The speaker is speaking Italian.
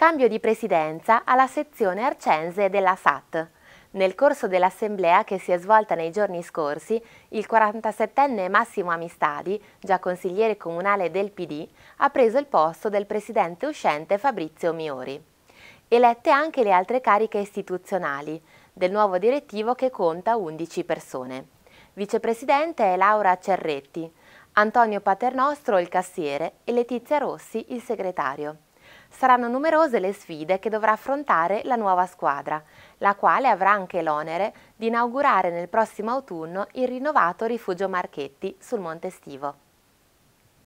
Cambio di presidenza alla sezione arcense della SAT. Nel corso dell'assemblea che si è svolta nei giorni scorsi, il 47enne Massimo Amistadi, già consigliere comunale del PD, ha preso il posto del presidente uscente Fabrizio Miori. Elette anche le altre cariche istituzionali del nuovo direttivo che conta 11 persone. Vicepresidente è Laura Cerretti, Antonio Paternostro il cassiere e Letizia Rossi il segretario saranno numerose le sfide che dovrà affrontare la nuova squadra, la quale avrà anche l'onere di inaugurare nel prossimo autunno il rinnovato rifugio Marchetti sul Monte Stivo.